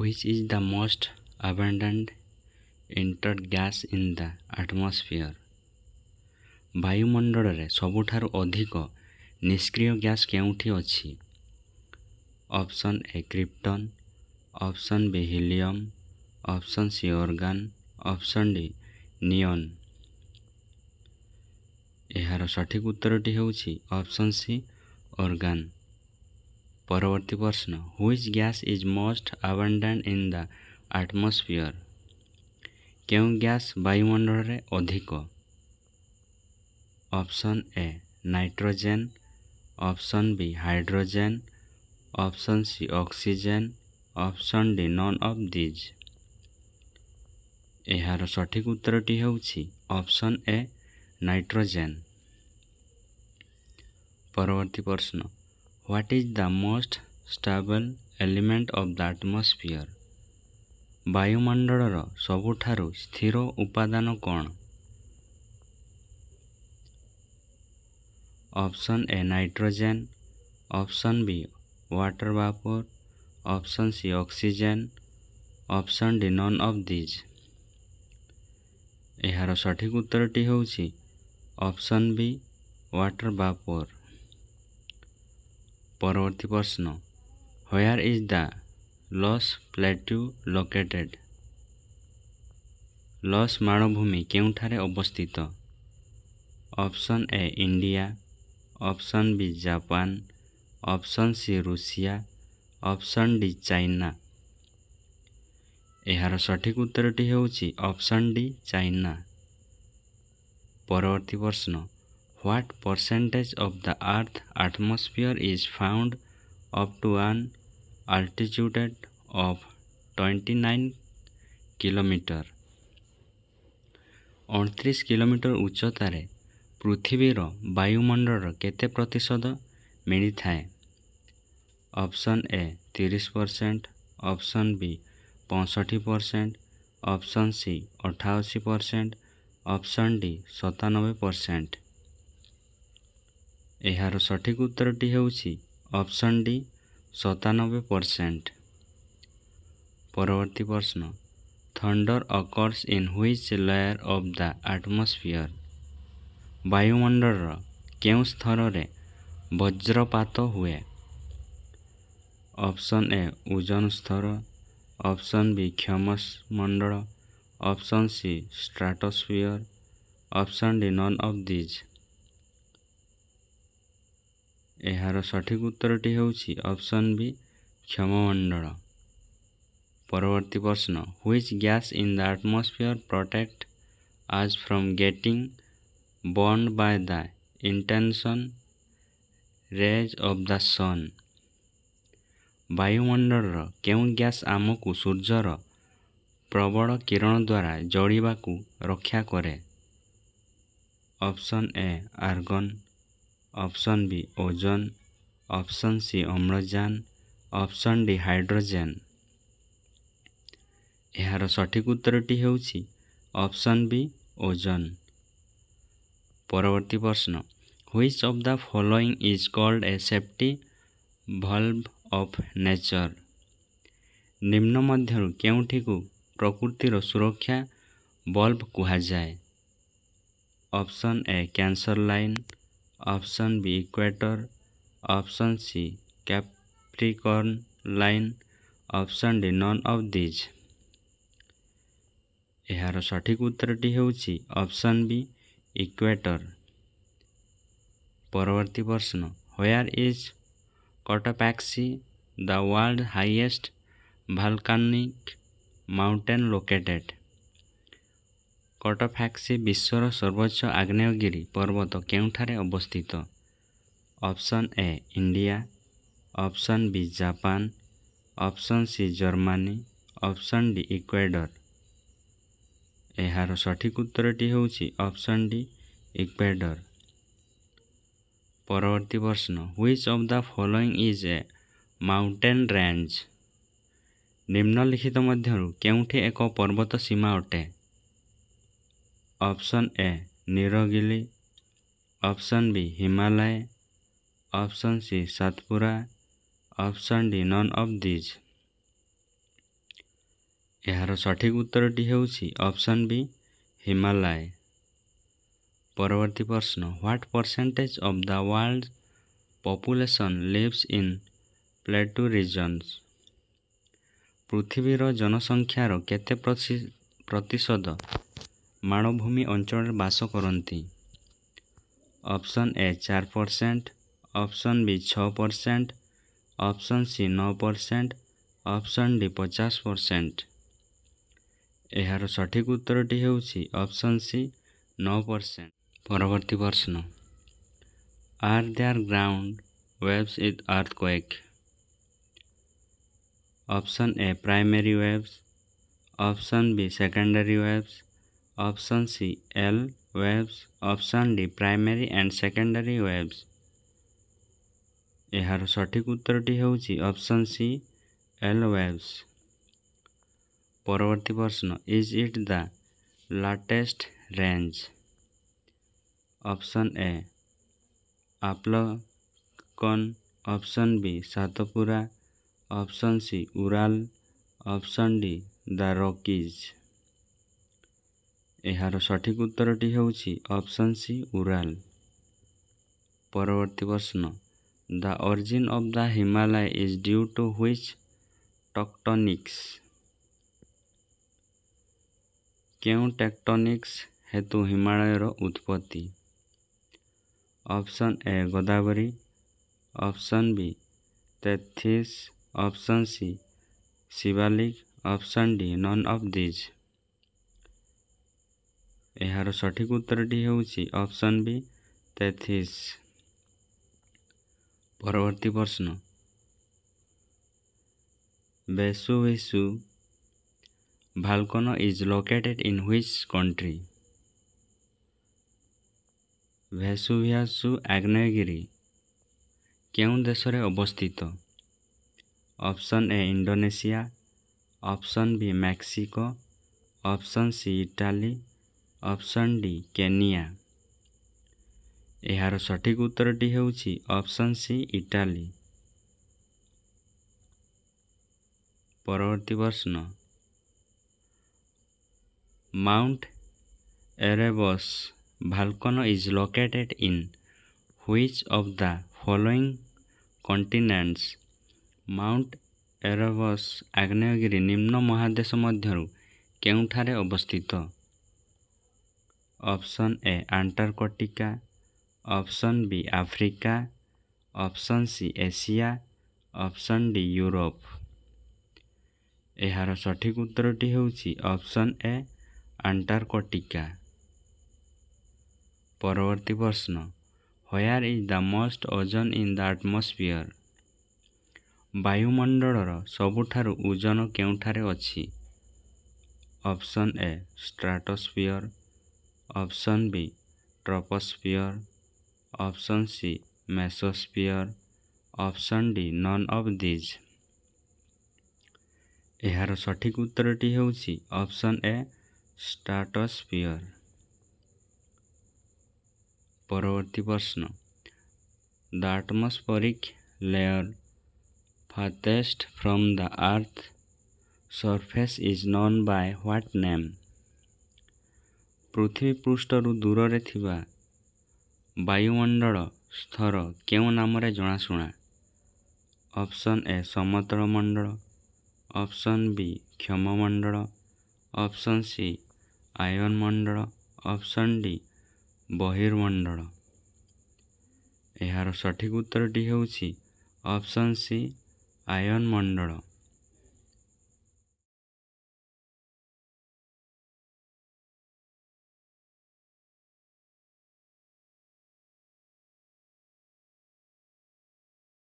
which is the most abundant entered gas in the atmosphere ବାୟୁମଣ୍ଡଳରେ ସବୁଠାରୁ ଅଧିକ ନିଷ୍କ୍ରିୟ ଗ୍ୟାସ୍ କେଉଁଠି ଅଛି option A krypton option B helium option C argon option D neon ଏହାର ସଠିକ୍ ଉତ୍ତରଟି ହେଉଛି ଅପ୍ସନ୍ ସି ଅର୍ଗାନ୍ ପରବର୍ତ୍ତୀ ପ୍ରଶ୍ନ which gas is most abundant in the atmosphere କେଉଁ ଗ୍ୟାସ୍ ବାୟୁମଣ୍ଡଳରେ ଅଧିକ option A nitrogen option B hydrogen option C oxygen option D none of these ଏହାର ସଠିକ୍ ଉତ୍ତରଟି ହେଉଛି ଅପ୍ସନ୍ ଏ ନାଇଟ୍ରୋଜେନ୍ ପରବର୍ତ୍ତୀ ପ୍ରଶ୍ନ what is the most stable element of the atmosphere ବାୟୁମଣ୍ଡଳର ସବୁଠାରୁ ସ୍ଥିର ଉପାଦାନ କ'ଣ option A nitrogen option B water vapour option C oxygen option D none of these ଏହାର ସଠିକ ଉତ୍ତରଟି ହେଉଛି ଅପ୍ସନ୍ ବି ୱାଟର ବାପୁର ପରବର୍ତ୍ତୀ ପ୍ରଶ୍ନ where is the loess plateau located loess ମାଳଭୂମି କେଉଁଠାରେ ଅବସ୍ଥିତ option A India option B Japan option C Russia option D China ଏହାର ସଠିକ୍ ଉତ୍ତରଟି ହେଉଛି ଅପ୍ସନ୍ ଡି ଚାଇନା ପରବର୍ତ୍ତୀ ପ୍ରଶ୍ନ what percentage of the earth atmosphere is found up to one altitude of twenty nine kilometre ଅଣତିରିଶ kilometre ଉଚ୍ଚତାରେ ପୃଥିବୀର ବାୟୁମଣ୍ଡଳର କେତେ ପ୍ରତିଶତ ମିଳିଥାଏ ଅପ୍ସନ୍ ଏ ତିରିଶ ପରସେଣ୍ଟ ଅପ୍ସନ୍ ବି ପଞ୍ଚଷଠି ପରସେଣ୍ଟ ଅପ୍ସନ୍ ସି ଅଠାଅଶୀ ପରସେଣ୍ଟ ଅପ୍ସନ୍ ଡି ସତାନବେ ପରସେଣ୍ଟ ଏହାର ସଠିକ୍ ଉତ୍ତରଟି ହେଉଛି ଅପସନ୍ ଡି ସତାନବେ ପରସେଣ୍ଟ ପରବର୍ତ୍ତୀ ପ୍ରଶ୍ନ thunder occurs in which layer of the atmosphere ବାୟୁମଣ୍ଡଳର କେଉଁ ସ୍ତରରେ ବଜ୍ରପାତ ହୁଏ ଅପସନ୍ ଏ ଓଜନ ସ୍ତର ଅପସନ୍ ବି କ୍ଷମସ ମଣ୍ଡଳ option C stratosphere option D none of these ଏହାର ସଠିକ୍ ଉତ୍ତରଟି ହେଉଛି ଅପସନ୍ ବି କ୍ଷମମଣ୍ଡଳ ପରବର୍ତ୍ତୀ ପ୍ରଶ୍ନ which gas in the atmosphere protect us from getting burnt by the intense rays of the sun ବାୟୁମଣ୍ଡଳର କେଉଁ ଗ୍ୟାସ୍ ଆମକୁ ସୂର୍ଯ୍ୟର ପ୍ରବଳ କିରଣ ଦ୍ୱାରା ଜଳିବାକୁ ରକ୍ଷା କରେ option A argon option B oxygen option C অম্লজান অপশন ডি হাইড্রোজেন ইহার সঠিক উত্তরটি হউছি অপশন বি অক্সিজেন পরবর্তী প্রশ্ন which of the following is called a safety valve of nature নিম্ন মধ্যে কোনটিকে প্রকৃতির সুরক্ষা ভালভ কহা যায় option A cancer line option B equator option C Capricorn line option D none of these ଏହାର ସଠିକ୍ ଉତ୍ତରଟି ହେଉଛି ଅପସନ୍ ବି ଇକ୍ୱେଟର୍ ପରବର୍ତ୍ତୀ ପ୍ରଶ୍ନ ହୋୟାର୍ is Cotopaxi the world highest volcanic mountain located Cotopaxi ବିଶ୍ୱର ସର୍ବୋଚ୍ଚ ଆଗ୍ନେୟଗିରି ପର୍ବତ କେଉଁଠାରେ ଅବସ୍ଥିତ option A India option B Japan option C ଜର୍ମାନୀ ଅପସନ୍ ଡି ଇକ୍ୱାଡ଼ର ଏହାର ସଠିକ୍ ଉତ୍ତରଟି ହେଉଛି ଅପସନ୍ ଡି ଇକ୍ୱାଡ଼ର ପରବର୍ତ୍ତୀ ପ୍ରଶ୍ନ which of the following is a mountain range ନିମ୍ନଲିଖିତ ମଧ୍ୟରୁ କେଉଁଠି ଏକ ପର୍ବତ ସୀମା ଅଟେ option A Nilgiri option B Himalaya option C Satpura option D none of these ইয়াৰ সঠিক উত্তৰ डी होउछि অপশন বি হিমালয় পৰৱৰ্তী প্ৰশ্ন what percentage of the world population lives in plateau regions পৃথিৱীৰ জনসংখ্যাৰ কete শতাংশ ମାଳଭୂମି ଅଞ୍ଚଳରେ ବାସ କରନ୍ତି ଅପସନ୍ ଏ ଚାରି ପରସେଣ୍ଟ ଅପସନ୍ ବି ଛଅ ପରସେଣ୍ଟ ଅପସନ୍ ସି ନଅ ପରସେଣ୍ଟ ଅପସନ୍ ଡି ପଚାଶ ପରସେଣ୍ଟ ଏହାର ସଠିକ ଉତ୍ତରଟି ହେଉଛି ଅପସନ୍ ସି ନଅ ପରସେଣ୍ଟ ପରବର୍ତ୍ତୀ ପ୍ରଶ୍ନ are there ground waves is earthquake option A primary waves option B secondary waves option C L waves option D primary and secondary waves এহারো সঠিক উত্তরটি হৌচি অপশন সি এল ওয়েভস পরবর্তী প্রশ্ন is it the latest range option A Appalachian option B Satpura option C Ural option D the Rockies यहाँ सठिक उत्तर टी छ अप्सन सि उराल परवर्ती प्रश्न the origin of the Himalaya is due to which tectonics के टेक्टोनिक्स हेतु हिमालयर उत्पत्ति option A Godavari option B Tethys option C Shivalik option D none of these ଏହାର ସଠିକ୍ ଉତ୍ତରଟି ହେଉଛି ଅପସନ୍ ବି ତେଥିସ୍ ପରବର୍ତ୍ତୀ ପ୍ରଶ୍ନ ବେସୁ ବେସୁ volcano is located in which country Vesuvius ଆଗ୍ନେୟଗିରି କେଉଁ ଦେଶରେ ଅବସ୍ଥିତ option A Indonesia option B Mexico option C Italy option D Kenya ଏହାର ସଠିକ୍ ଉତ୍ତରଟି ହେଉଛି ଅପସନ୍ ସି ଇଟାଲୀ ପରବର୍ତ୍ତୀ ପ୍ରଶ୍ନ mount Erebus volcano is located in which of the following continents mount Erebus ଆଗ୍ନେୟଗିରି ନିମ୍ନ ମହାଦେଶ ମଧ୍ୟରୁ କେଉଁଠାରେ ଅବସ୍ଥିତ option A Antarctica option B Africa option C Asia option D Europe ଏହାର ସଠିକ ଉତ୍ତରଟି ହେଉଛି ଅପସନ୍ ଏ ଆଣ୍ଟାର୍କଟିକା ପରବର୍ତ୍ତୀ ପ୍ରଶ୍ନ where is the most ozone in the atmosphere ବାୟୁମଣ୍ଡଳର ସବୁଠାରୁ ଓଜନ କେଉଁଠାରେ ଅଛି option A stratosphere option B troposphere option C mesosphere option D none of these ଏହାର ସଠିକ୍ ଉତ୍ତରଟି ହେଉଛି ଅପସନ୍ ଏ ଷ୍ଟାଟସ୍ପିୟର ପରବର୍ତ୍ତୀ ପ୍ରଶ୍ନ the atmospheric layer farthest from the earth surface is known by what name ପୃଥିବୀ ପୃଷ୍ଠରୁ ଦୂରରେ ଥିବା ବାୟୁମଣ୍ଡଳ ସ୍ତର କେଉଁ ନାମରେ ଜଣାଶୁଣା ଅପସନ୍ ଏ ସମତଳ ମଣ୍ଡଳ ଅପସନ୍ ବି କ୍ଷମ ମଣ୍ଡଳ ଅପସନ୍ ସି ଆୟନ ମଣ୍ଡଳ ଅପସନ୍ ଡି ବହିର୍ମଣ୍ଡଳ ଏହାର ସଠିକ ଉତ୍ତରଟି ହେଉଛି ଅପସନ୍ ସି ଆୟନ ମଣ୍ଡଳ